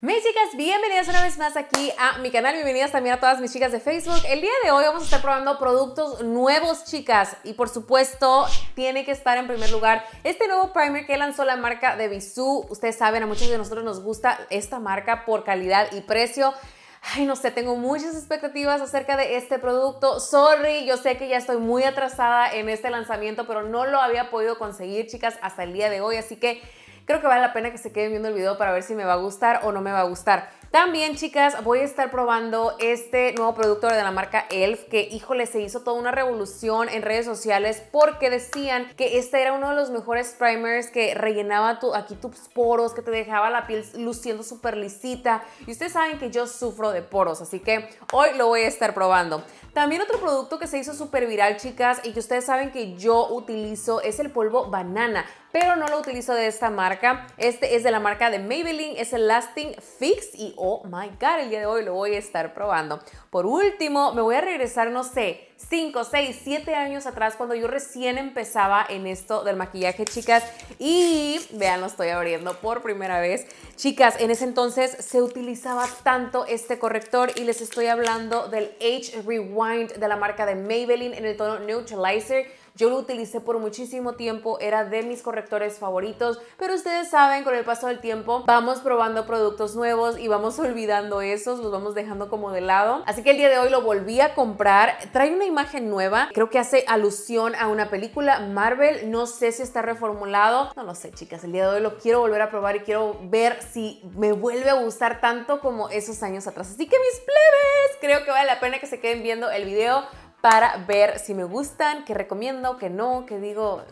Mis chicas, bienvenidas una vez más aquí a mi canal, bienvenidas también a todas mis chicas de Facebook. El día de hoy vamos a estar probando productos nuevos, chicas, y por supuesto tiene que estar en primer lugar este nuevo primer que lanzó la marca de Bisú. Ustedes saben, a muchos de nosotros nos gusta esta marca por calidad y precio. Ay, no sé, tengo muchas expectativas acerca de este producto. Sorry, yo sé que ya estoy muy atrasada en este lanzamiento, pero no lo había podido conseguir, chicas, hasta el día de hoy. Así que Creo que vale la pena que se queden viendo el video para ver si me va a gustar o no me va a gustar. También, chicas, voy a estar probando este nuevo producto de la marca ELF que, híjole, se hizo toda una revolución en redes sociales porque decían que este era uno de los mejores primers que rellenaba tu, aquí tus poros, que te dejaba la piel luciendo súper lisita. Y ustedes saben que yo sufro de poros, así que hoy lo voy a estar probando. También otro producto que se hizo súper viral, chicas, y que ustedes saben que yo utilizo es el polvo banana, pero no lo utilizo de esta marca. Este es de la marca de Maybelline, es el Lasting Fix y oh my god, el día de hoy lo voy a estar probando. Por último, me voy a regresar, no sé, 5, 6, 7 años atrás cuando yo recién empezaba en esto del maquillaje, chicas. Y vean, lo estoy abriendo por primera vez. Chicas, en ese entonces se utilizaba tanto este corrector y les estoy hablando del Age Rewind de la marca de Maybelline en el tono Neutralizer. Yo lo utilicé por muchísimo tiempo, era de mis correctores favoritos, pero ustedes saben, con el paso del tiempo vamos probando productos nuevos y vamos olvidando esos, los vamos dejando como de lado. Así que el día de hoy lo volví a comprar. Trae una imagen nueva, creo que hace alusión a una película Marvel, no sé si está reformulado, no lo sé chicas, el día de hoy lo quiero volver a probar y quiero ver si me vuelve a gustar tanto como esos años atrás. Así que mis plebes, creo que vale la pena que se queden viendo el video para ver si me gustan, qué recomiendo, qué no, que digo,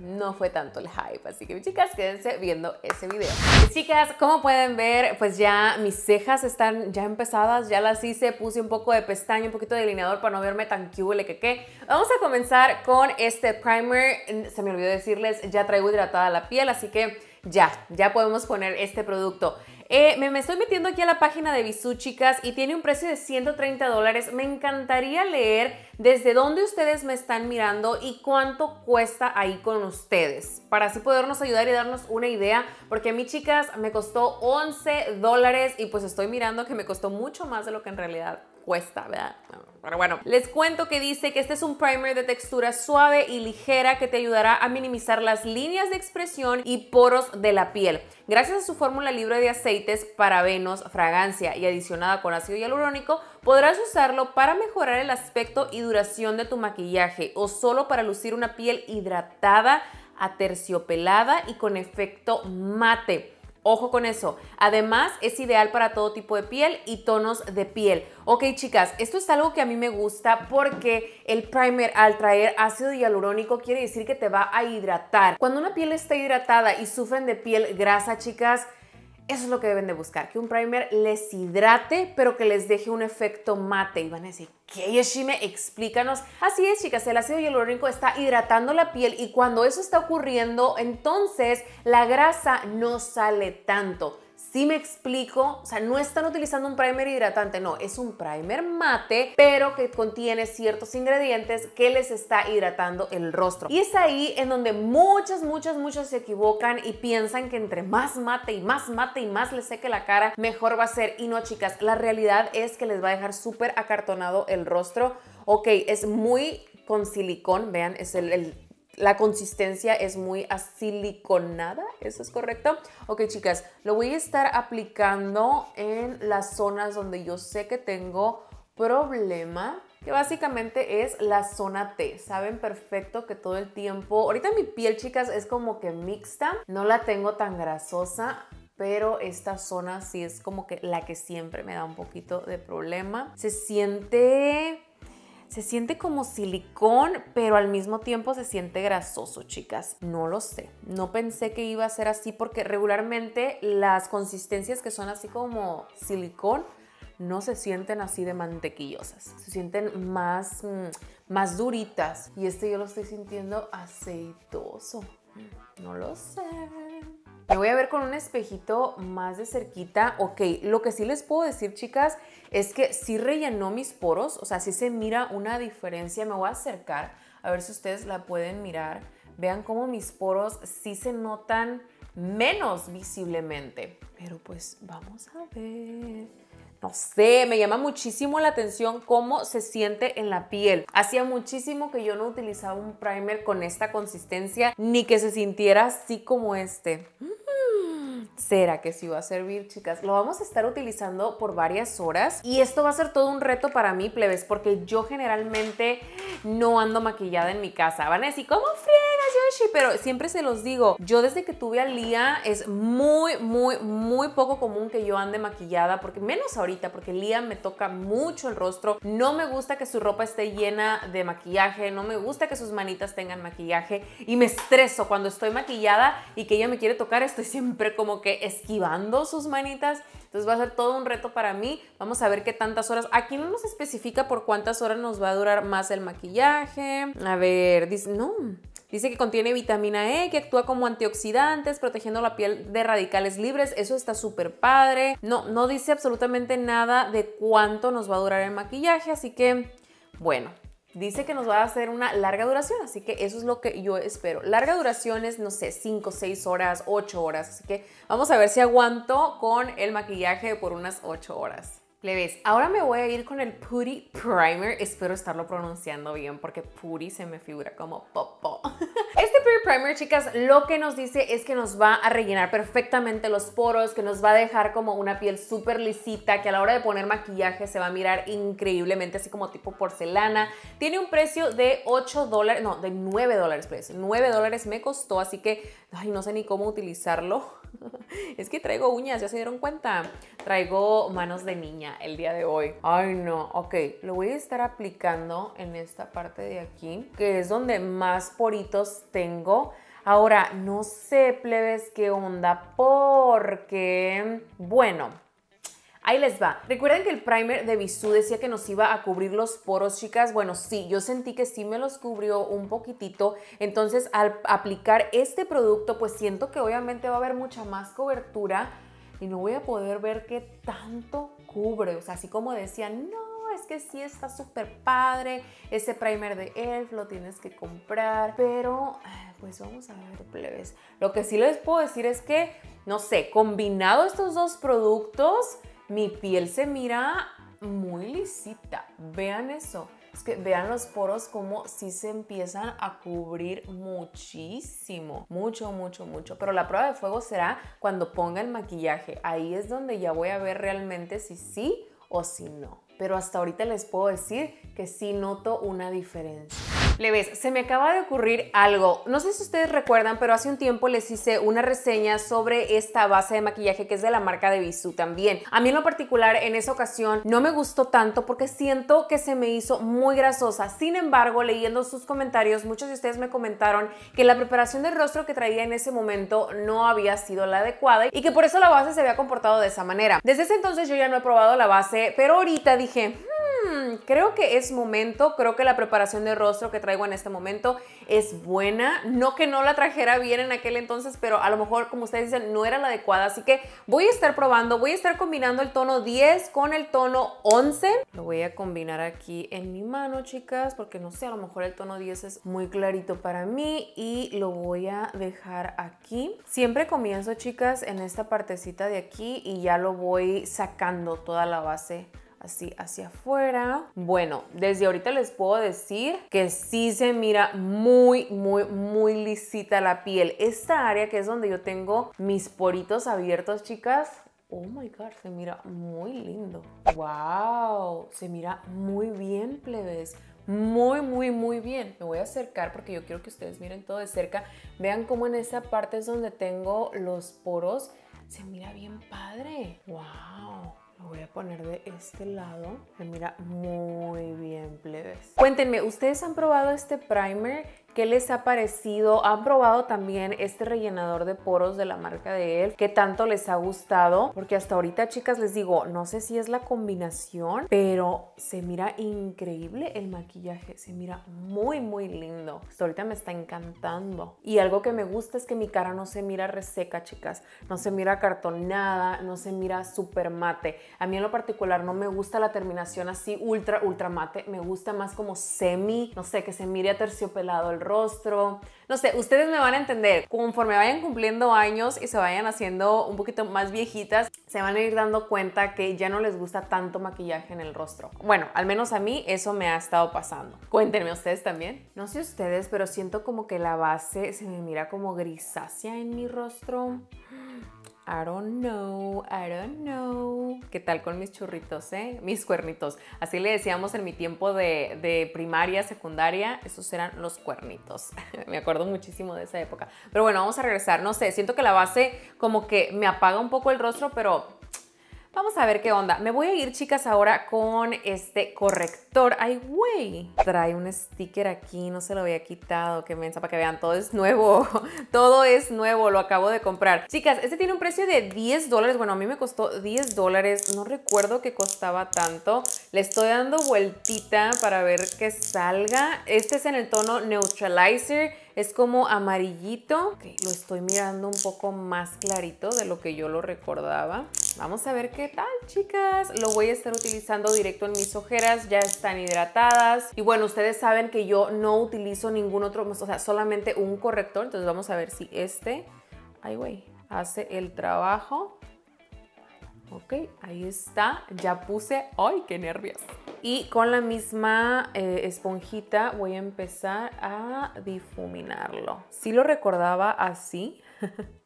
no fue tanto el hype. Así que chicas, quédense viendo ese video. Chicas, como pueden ver, pues ya mis cejas están ya empezadas, ya las hice, puse un poco de pestaña, un poquito de delineador para no verme tan cute, que qué. Vamos a comenzar con este primer, se me olvidó decirles, ya traigo hidratada la piel, así que ya, ya podemos poner este producto. Eh, me, estoy metiendo aquí a la página de Bisú, chicas, y tiene un precio de 130 dólares. Me encantaría leer desde dónde ustedes me están mirando y cuánto cuesta ahí con ustedes, para así podernos ayudar y darnos una idea, porque a mí, chicas, me costó 11 dólares y pues estoy mirando que me costó mucho más de lo que en realidad cuesta, ¿verdad? Pero bueno, les cuento que dice que este es un primer de textura suave y ligera que te ayudará a minimizar las líneas de expresión y poros de la piel. Gracias a su fórmula libre de aceites, parabenos, fragancia y adicionada con ácido hialurónico, podrás usarlo para mejorar el aspecto y duración de tu maquillaje o solo para lucir una piel hidratada, aterciopelada y con efecto mate. Ojo con eso. Además, es ideal para todo tipo de piel y tonos de piel. Ok, chicas, esto es algo que a mí me gusta porque el primer al traer ácido hialurónico quiere decir que te va a hidratar. Cuando una piel está hidratada y sufren de piel grasa, chicas, eso es lo que deben de buscar, que un primer les hidrate, pero que les deje un efecto mate. Y van a decir, ¿qué, Yeshime? Explícanos. Así es, chicas, el ácido hialurónico está hidratando la piel y cuando eso está ocurriendo, entonces la grasa no sale tanto. Si me explico, o sea, no están utilizando un primer hidratante, no, es un primer mate, pero que contiene ciertos ingredientes que les está hidratando el rostro. Y es ahí en donde muchas, muchas, muchas se equivocan y piensan que entre más mate y más mate y más les seque la cara, mejor va a ser. Y no, chicas, la realidad es que les va a dejar súper acartonado el rostro. Ok, es muy con silicón, vean, es el la consistencia es muy siliconada, ¿eso es correcto? Ok, chicas, lo voy a estar aplicando en las zonas donde yo sé que tengo problema, que básicamente es la zona T. Saben perfecto que todo el tiempo, ahorita mi piel, chicas, es como que mixta, no la tengo tan grasosa, pero esta zona sí es como que la que siempre me da un poquito de problema. Se siente se siente como silicón, pero al mismo tiempo se siente grasoso, chicas. No lo sé. No pensé que iba a ser así porque regularmente las consistencias que son así como silicón no se sienten así de mantequillosas, se sienten más, mm, más duritas. Y este yo lo estoy sintiendo aceitoso. No lo sé. Me voy a ver con un espejito más de cerquita. Ok, lo que sí les puedo decir, chicas, es que sí rellenó mis poros. O sea, sí se mira una diferencia. Me voy a acercar a ver si ustedes la pueden mirar. Vean cómo mis poros sí se notan menos visiblemente. Pero pues vamos a ver no sé, me llama muchísimo la atención cómo se siente en la piel. Hacía muchísimo que yo no utilizaba un primer con esta consistencia ni que se sintiera así como este. ¿Será que sí va a servir, chicas? Lo vamos a estar utilizando por varias horas y esto va a ser todo un reto para mí, plebes, porque yo generalmente no ando maquillada en mi casa. Van a decir, ¿cómo friegas, Yoshi? Pero siempre se los digo, yo desde que tuve a Lia es muy, muy, muy poco común que yo ande maquillada, porque menos ahorita, porque Lia me toca mucho el rostro. No me gusta que su ropa esté llena de maquillaje, no me gusta que sus manitas tengan maquillaje y me estreso cuando estoy maquillada y que ella me quiere tocar, estoy siempre como esquivando sus manitas. Entonces va a ser todo un reto para mí. Vamos a ver qué tantas horas. Aquí no nos especifica por cuántas horas nos va a durar más el maquillaje. A ver, dice, no. Dice que contiene vitamina E, que actúa como antioxidantes, protegiendo la piel de radicales libres. Eso está súper padre. No, no dice absolutamente nada de cuánto nos va a durar el maquillaje, así que bueno, dice que nos va a hacer una larga duración, así que eso es lo que yo espero. Larga duración es, no sé, 5, 6 horas, 8 horas, así que vamos a ver si aguanto con el maquillaje por unas 8 horas. ¿Le ves? ahora me voy a ir con el Puri Primer, espero estarlo pronunciando bien porque Puri se me figura como popo. Primer, chicas, lo que nos dice es que nos va a rellenar perfectamente los poros, que nos va a dejar como una piel súper lisita, que a la hora de poner maquillaje se va a mirar increíblemente, así como tipo porcelana. Tiene un precio de 8 dólares, no, de 9 dólares, 9 pues, dólares me costó, así que, no sé ni cómo utilizarlo es que traigo uñas, ya se dieron cuenta. Traigo manos de niña el día de hoy. Ay, no. Ok, lo voy a estar aplicando en esta parte de aquí, que es donde más poritos tengo. Ahora, no sé, plebes, qué onda, porque, bueno, Ahí les va. Recuerden que el primer de Bisú decía que nos iba a cubrir los poros, chicas. Bueno, sí, yo sentí que sí me los cubrió un poquitito. Entonces, al aplicar este producto, pues siento que obviamente va a haber mucha más cobertura y no voy a poder ver qué tanto cubre. O sea, así como decían, no, es que sí está súper padre, ese primer de ELF lo tienes que comprar, pero pues vamos a ver, plebes. Lo que sí les puedo decir es que, no sé, combinado estos dos productos, mi piel se mira muy lisita. Vean eso. Es que vean los poros como si se empiezan a cubrir muchísimo. Mucho, mucho, mucho. Pero la prueba de fuego será cuando ponga el maquillaje. Ahí es donde ya voy a ver realmente si sí o si no. Pero hasta ahorita les puedo decir que sí noto una diferencia. Leves, se me acaba de ocurrir algo. No sé si ustedes recuerdan, pero hace un tiempo les hice una reseña sobre esta base de maquillaje que es de la marca de Bisú también. A mí en lo particular en esa ocasión no me gustó tanto porque siento que se me hizo muy grasosa. Sin embargo, leyendo sus comentarios, muchos de ustedes me comentaron que la preparación del rostro que traía en ese momento no había sido la adecuada y que por eso la base se había comportado de esa manera. Desde ese entonces yo ya no he probado la base, pero ahorita dije... Hmm, Mm, creo que es momento, creo que la preparación de rostro que traigo en este momento es buena. No que no la trajera bien en aquel entonces, pero a lo mejor, como ustedes dicen, no era la adecuada. Así que voy a estar probando, voy a estar combinando el tono 10 con el tono 11. Lo voy a combinar aquí en mi mano, chicas, porque no sé, a lo mejor el tono 10 es muy clarito para mí y lo voy a dejar aquí. Siempre comienzo, chicas, en esta partecita de aquí y ya lo voy sacando toda la base así hacia afuera. Bueno, desde ahorita les puedo decir que sí se mira muy, muy, muy lisita la piel. Esta área que es donde yo tengo mis poritos abiertos, chicas, Oh my god, se mira muy lindo. Wow, se mira muy bien, plebes. Muy, muy, muy bien. Me voy a acercar porque yo quiero que ustedes miren todo de cerca. Vean cómo en esa parte es donde tengo los poros. Se mira bien padre. Wow. Lo voy a poner de este lado. Se mira muy bien, plebes. Cuéntenme, ¿ustedes han probado este primer? ¿Qué les ha parecido? ¿Han probado también este rellenador de poros de la marca de él ¿Qué tanto les ha gustado? Porque hasta ahorita, chicas, les digo, no sé si es la combinación, pero se mira increíble el maquillaje. Se mira muy, muy lindo. Hasta ahorita me está encantando. Y algo que me gusta es que mi cara no se mira reseca, chicas. No se mira cartonada, no se mira súper mate. A mí en lo particular no me gusta la terminación así ultra, ultra mate. Me gusta más como semi, no sé, que se mire terciopelado el rostro. No sé, ustedes me van a entender. Conforme vayan cumpliendo años y se vayan haciendo un poquito más viejitas, se van a ir dando cuenta que ya no les gusta tanto maquillaje en el rostro. Bueno, al menos a mí eso me ha estado pasando. Cuéntenme ustedes también. No sé ustedes, pero siento como que la base se me mira como grisácea en mi rostro. I don't know, I don't know. ¿Qué tal con mis churritos, eh? Mis cuernitos. Así le decíamos en mi tiempo de, primaria, secundaria, esos eran los cuernitos. me acuerdo muchísimo de esa época. Pero bueno, vamos a regresar. No sé, siento que la base como que me apaga un poco el rostro, pero Vamos a ver qué onda. Me voy a ir, chicas, ahora con este corrector. ¡Ay, güey! Trae un sticker aquí, no se lo había quitado. Qué mensa, para que vean, todo es nuevo. Todo es nuevo, lo acabo de comprar. Chicas, este tiene un precio de 10 dólares. Bueno, a mí me costó 10 dólares. No recuerdo que costaba tanto. Le estoy dando vueltita para ver qué salga. Este es en el tono Neutralizer es como amarillito. lo estoy mirando un poco más clarito de lo que yo lo recordaba. Vamos a ver qué tal, chicas. Lo voy a estar utilizando directo en mis ojeras, ya están hidratadas. Y bueno, ustedes saben que yo no utilizo ningún otro, o sea, solamente un corrector. Entonces vamos a ver si este, ay güey, hace el trabajo. Ok, ahí está. Ya puse, ay, qué nervios. Y con la misma eh, esponjita voy a empezar a difuminarlo. Si lo recordaba así.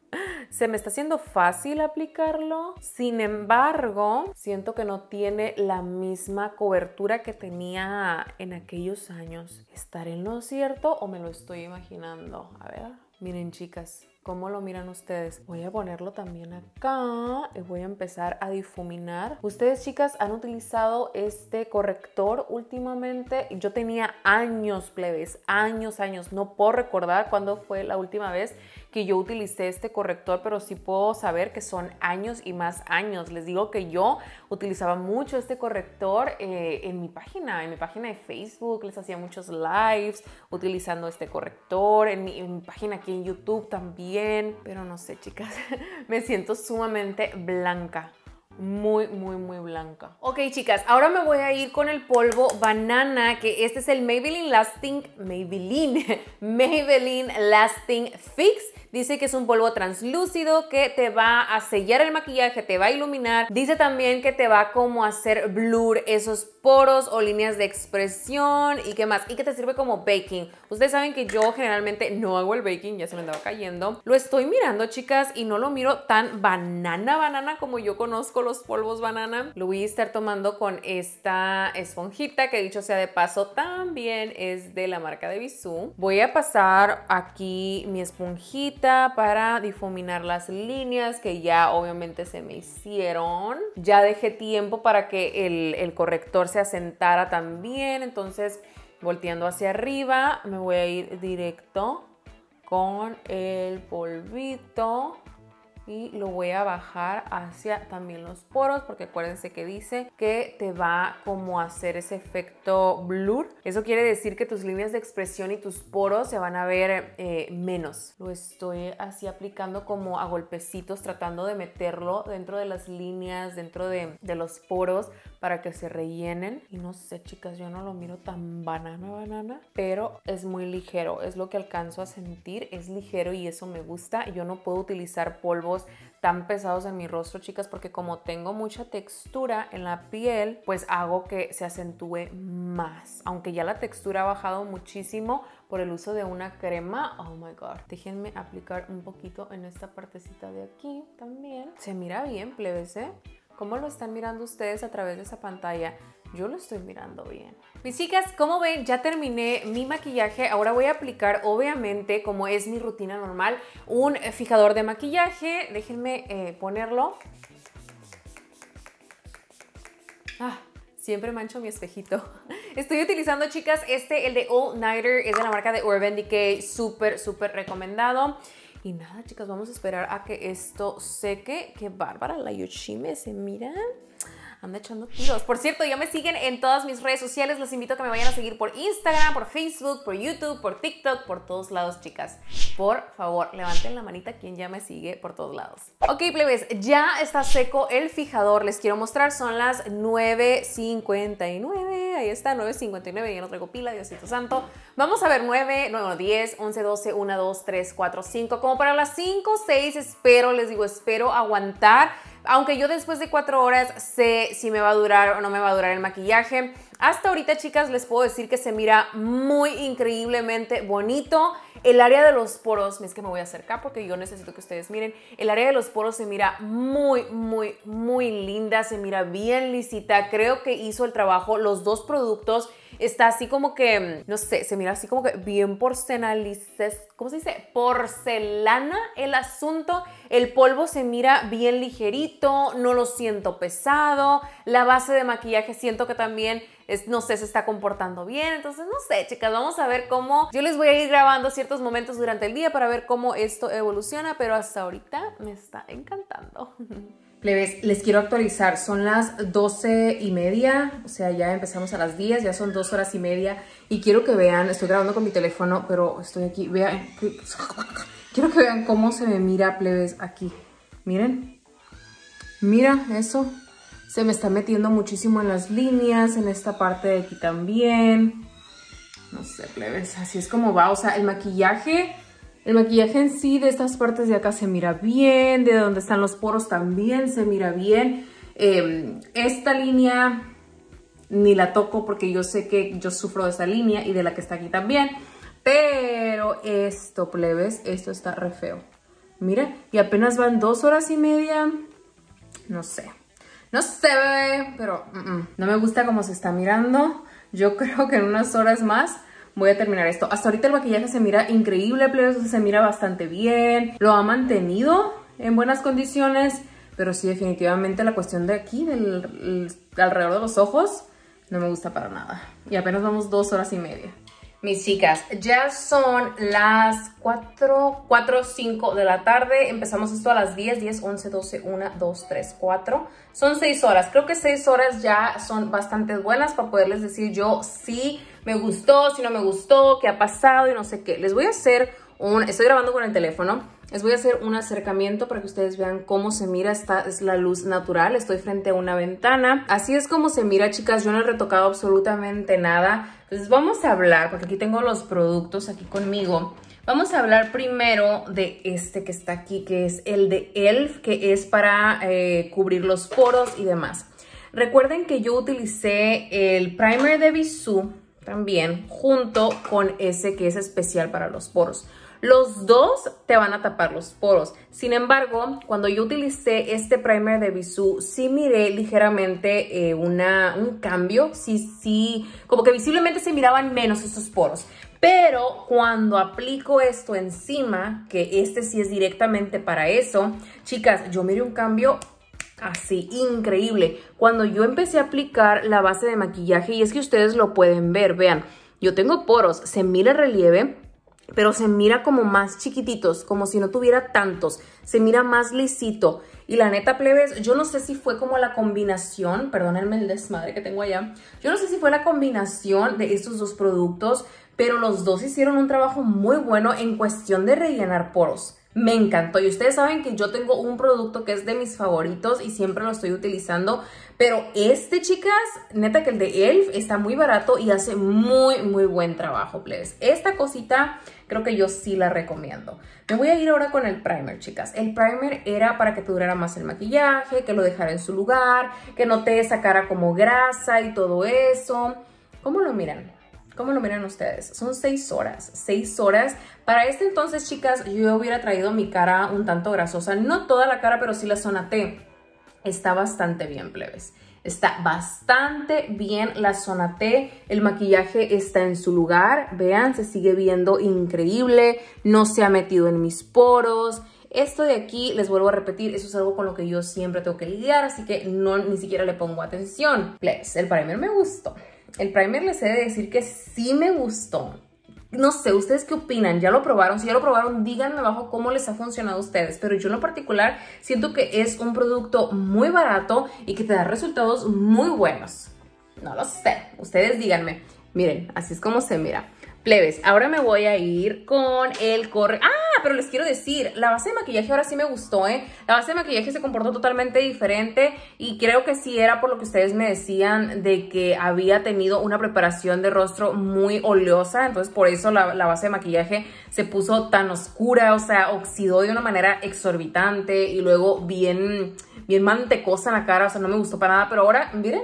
se me está haciendo fácil aplicarlo, sin embargo, siento que no tiene la misma cobertura que tenía en aquellos años. Estaré en lo cierto o me lo estoy imaginando? A ver, miren chicas, ¿Cómo lo miran ustedes? Voy a ponerlo también acá y voy a empezar a difuminar. Ustedes chicas han utilizado este corrector últimamente. Yo tenía años plebes, años, años. No puedo recordar cuándo fue la última vez que yo utilicé este corrector, pero sí puedo saber que son años y más años. Les digo que yo utilizaba mucho este corrector eh, en mi página, en mi página de Facebook, les hacía muchos lives utilizando este corrector, en mi página aquí en YouTube también, pero no sé chicas, me siento sumamente blanca muy, muy, muy blanca. Ok, chicas, ahora me voy a ir con el polvo banana, que este es el Maybelline Lasting, Maybelline, Maybelline Lasting Fix. Dice que es un polvo translúcido que te va a sellar el maquillaje, te va a iluminar. Dice también que te va como a hacer blur esos poros o líneas de expresión y qué más. Y que te sirve como baking. Ustedes saben que yo generalmente no hago el baking, ya se me andaba cayendo. Lo estoy mirando, chicas, y no lo miro tan banana, banana como yo conozco los polvos banana. Lo voy a estar tomando con esta esponjita que dicho sea de paso también es de la marca de Bisú. Voy a pasar aquí mi esponjita para difuminar las líneas que ya obviamente se me hicieron. Ya dejé tiempo para que el, el corrector se asentara también, entonces volteando hacia arriba me voy a ir directo con el polvito y lo voy a bajar hacia también los poros porque acuérdense que dice que te va como a hacer ese efecto blur. Eso quiere decir que tus líneas de expresión y tus poros se van a ver eh, menos. Lo estoy así aplicando como a golpecitos tratando de meterlo dentro de las líneas, dentro de, de los poros para que se rellenen. Y no sé chicas, yo no lo miro tan banana, banana, pero es muy ligero, es lo que alcanzo a sentir, es ligero y eso me gusta. Yo no puedo utilizar polvo tan pesados en mi rostro, chicas, porque como tengo mucha textura en la piel, pues hago que se acentúe más. Aunque ya la textura ha bajado muchísimo por el uso de una crema. Oh my god. Déjenme aplicar un poquito en esta partecita de aquí también. Se mira bien, plebes, como ¿eh? ¿Cómo lo están mirando ustedes a través de esa pantalla? yo lo estoy mirando bien. Mis chicas, como ven, ya terminé mi maquillaje. Ahora voy a aplicar, obviamente, como es mi rutina normal, un fijador de maquillaje. Déjenme eh, ponerlo. Ah, siempre mancho mi espejito. Estoy utilizando, chicas, este, el de All Nighter. Es de la marca de Urban Decay. Súper, súper recomendado. Y nada, chicas, vamos a esperar a que esto seque. ¡Qué bárbara la Yoshime! ¿Se mira anda echando tiros. Por cierto, ya me siguen en todas mis redes sociales. Los invito a que me vayan a seguir por Instagram, por Facebook, por YouTube, por TikTok, por todos lados, chicas. Por favor, levanten la manita quien ya me sigue por todos lados. Ok, plebes, ya está seco el fijador. Les quiero mostrar, son las 9.59. Ahí está, 9.59. Ya no traigo pila, Diosito Santo. Vamos a ver 9, 9, 10, 11, 12, 1, 2, 3, 4, 5. Como para las 5, 6, espero, les digo, espero aguantar aunque yo después de cuatro horas sé si me va a durar o no me va a durar el maquillaje. Hasta ahorita, chicas, les puedo decir que se mira muy increíblemente bonito. El área de los poros, es que me voy a acercar porque yo necesito que ustedes miren. El área de los poros se mira muy, muy, muy linda. Se mira bien lisita. Creo que hizo el trabajo los dos productos está así como que, mm, no sé, se mira así como que bien ¿cómo se dice? Porcelana el asunto. El polvo se mira bien ligerito, no lo siento pesado. La base de maquillaje siento que también no sé, se está comportando bien. Entonces, no sé, chicas, vamos a ver cómo. Yo les voy a ir grabando ciertos momentos durante el día para ver cómo esto evoluciona, pero hasta ahorita me está encantando. Plebes, les quiero actualizar, son las 12 y media, o sea, ya empezamos a las 10, ya son dos horas y media, y quiero que vean, estoy grabando con mi teléfono, pero estoy aquí, vean, quiero que vean cómo se me mira, plebes, aquí, miren, mira eso, se me está metiendo muchísimo en las líneas, en esta parte de aquí también, no sé, plebes, así es como va, o sea, el maquillaje el maquillaje en sí de estas partes de acá se mira bien, de donde están los poros también se mira bien. Em, esta línea ni la toco porque yo sé que yo sufro de esta línea y de la que está aquí también. Pero esto, plebes, esto está re feo. Mira, y apenas van dos horas y media. No sé. No sé, bebé, pero mm, mm. no me gusta cómo se está mirando. Yo creo que en unas horas más voy a terminar esto. Hasta ahorita el maquillaje se mira increíble, pero se mira bastante bien. Lo ha mantenido en buenas condiciones, pero sí definitivamente la cuestión de aquí, del, alrededor de los ojos, no me gusta para nada. Y apenas vamos dos horas y media. Mis chicas, ya son las 4, 4, 5 de la tarde. Empezamos esto a las 10, 10, 11, 12, 1, 2, 3, 4. Son 6 horas. Creo que 6 horas ya son bastante buenas para poderles decir yo si me gustó, si no me gustó, qué ha pasado y no sé qué. Les voy a hacer un... Estoy grabando con el teléfono. Les voy a hacer un acercamiento para que ustedes vean cómo se mira. Esta es la luz natural. Estoy frente a una ventana. Así es como se mira, chicas. Yo no he retocado absolutamente nada. Entonces vamos a hablar, porque aquí tengo los productos aquí conmigo. Vamos a hablar primero de este que está aquí, que es el de ELF, que es para eh, cubrir los poros y demás. Recuerden que yo utilicé el primer de Bisú también junto con ese que es especial para los poros. Los dos te van a tapar los poros. Sin embargo, cuando yo utilicé este primer de Bisú, sí miré ligeramente eh, una, un cambio. Sí, sí, como que visiblemente se miraban menos esos poros. Pero cuando aplico esto encima, que este sí es directamente para eso, chicas, yo miré un cambio así, increíble. Cuando yo empecé a aplicar la base de maquillaje, y es que ustedes lo pueden ver, vean, yo tengo poros, se mira el relieve, pero se mira como más chiquititos, como si no tuviera tantos, se mira más lisito. Y la neta, plebes, yo no sé si fue como la combinación, perdónenme el desmadre que tengo allá, yo no sé si fue la combinación de estos dos productos, pero los dos hicieron un trabajo muy bueno en cuestión de rellenar poros. Me encantó y ustedes saben que yo tengo un producto que es de mis favoritos y siempre lo estoy utilizando, pero este, chicas, neta que el de ELF está muy barato y hace muy, muy buen trabajo, plebes. Esta cosita creo que yo sí la recomiendo. Me voy a ir ahora con el primer, chicas. El primer era para que te durara más el maquillaje, que lo dejara en su lugar, que no te sacara como grasa y todo eso. ¿Cómo lo miran? ¿Cómo lo miran ustedes? Son seis horas, seis horas. Para este entonces, chicas, yo hubiera traído mi cara un tanto grasosa. No toda la cara, pero sí la zona T. Está bastante bien, plebes. Está bastante bien la zona T, el maquillaje está en su lugar, vean, se sigue viendo increíble, no se ha metido en mis poros. Esto de aquí, les vuelvo a repetir, eso es algo con lo que yo siempre tengo que lidiar, así que no ni siquiera le pongo atención. les pues, el primer me gustó. El primer les he de decir que sí me gustó. No sé, ¿ustedes qué opinan? ¿Ya lo probaron? Si ya lo probaron, díganme abajo cómo les ha funcionado a ustedes. Pero yo en lo particular siento que es un producto muy barato y que te da resultados muy buenos. No lo sé, ustedes díganme. Miren, así es como se mira. Plebes, ahora me voy a ir con el corre... Ah, pero les quiero decir, la base de maquillaje ahora sí me gustó, ¿eh? La base de maquillaje se comportó totalmente diferente y creo que sí era por lo que ustedes me decían de que había tenido una preparación de rostro muy oleosa, entonces por eso la, base de maquillaje se puso tan oscura, o sea, oxidó de una manera exorbitante y luego bien, bien mantecosa en la cara, o sea, no me gustó para nada, pero ahora, miren,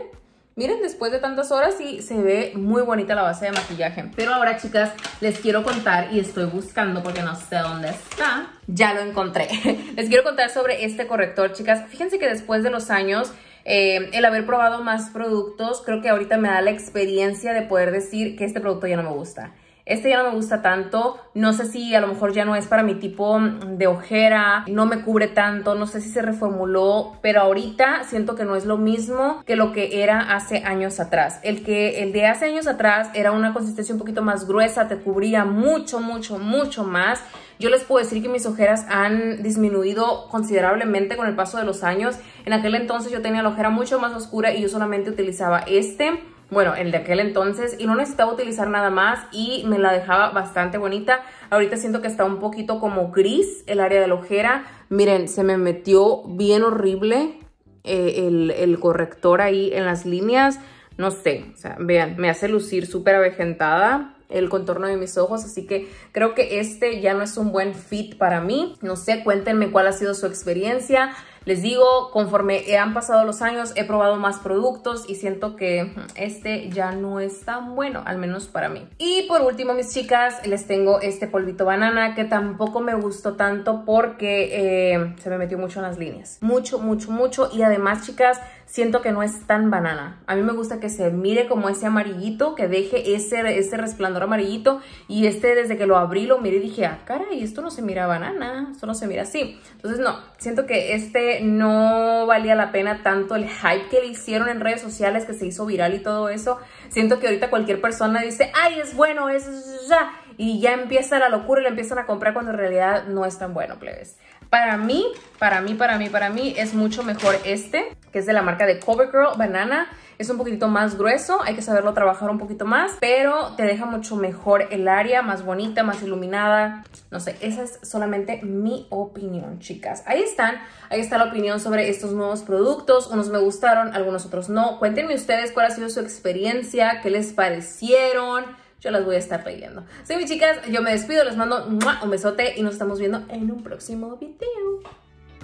Miren, después de tantas horas sí se ve muy bonita la base de maquillaje. Pero ahora, chicas, les quiero contar y estoy buscando porque no sé dónde está. Ya lo encontré. Les quiero contar sobre este corrector, chicas. Fíjense que después de los años... Eh, el haber probado más productos, creo que ahorita me da la experiencia de poder decir que este producto ya no me gusta este ya no me gusta tanto, no sé si a lo mejor ya no es para mi tipo mm, de ojera, no me cubre tanto, no sé si se reformuló, pero ahorita siento que no es lo mismo que lo que era hace años atrás. El que el de hace años atrás era una consistencia un poquito más gruesa, te cubría mucho, mucho, mucho más. Yo les puedo decir que mis ojeras han disminuido considerablemente con el paso de los años. En aquel entonces yo tenía la ojera mucho más oscura y yo solamente utilizaba este bueno, el de aquel entonces, y no necesitaba utilizar nada más y me la dejaba bastante bonita. Ahorita siento que está un poquito como gris el área de la ojera. Miren, se me metió bien horrible eh, el, el, corrector ahí en las líneas. No sé, o sea, vean, me hace lucir súper avejentada el contorno de mis ojos, así que creo que este ya no es un buen fit para mí. No sé, cuéntenme cuál ha sido su experiencia. Les digo, conforme han pasado los años, he probado más productos y siento que este ya no es tan bueno, al menos para mí. Y por último, mis chicas, les tengo este polvito banana que tampoco me gustó tanto porque eh, se me metió mucho en las líneas. Mucho, mucho, mucho. Y además, chicas, siento que no es tan banana. A mí me gusta que se mire como ese amarillito, que deje ese, ese resplandor amarillito. Y este, desde que lo abrí, lo miré y dije, ah, caray, esto no se mira banana, solo se mira así. Entonces, no, siento que este no valía la pena tanto el hype que le hicieron en redes sociales, que se hizo viral y todo eso. Siento que ahorita cualquier persona dice, ay, es bueno, es ya. Y ya empieza la locura y la empiezan a comprar cuando en realidad no es tan bueno, plebes. Para mí, para mí, para mí, para mí es mucho mejor este, que es de la marca de CoverGirl Banana. Es un poquitito más grueso, hay que saberlo trabajar un poquito más, pero te deja mucho mejor el área, más bonita, más iluminada. No sé, esa es solamente mi opinión, chicas. Ahí están, ahí está la opinión sobre estos nuevos productos. Unos me gustaron, algunos otros no. Cuéntenme ustedes cuál ha sido su experiencia, qué les parecieron yo las voy a estar pidiendo. Sí, mis chicas, yo me despido, les mando un besote y nos estamos viendo en un próximo video.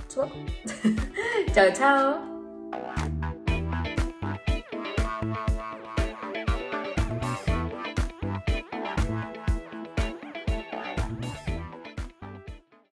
chao, chao.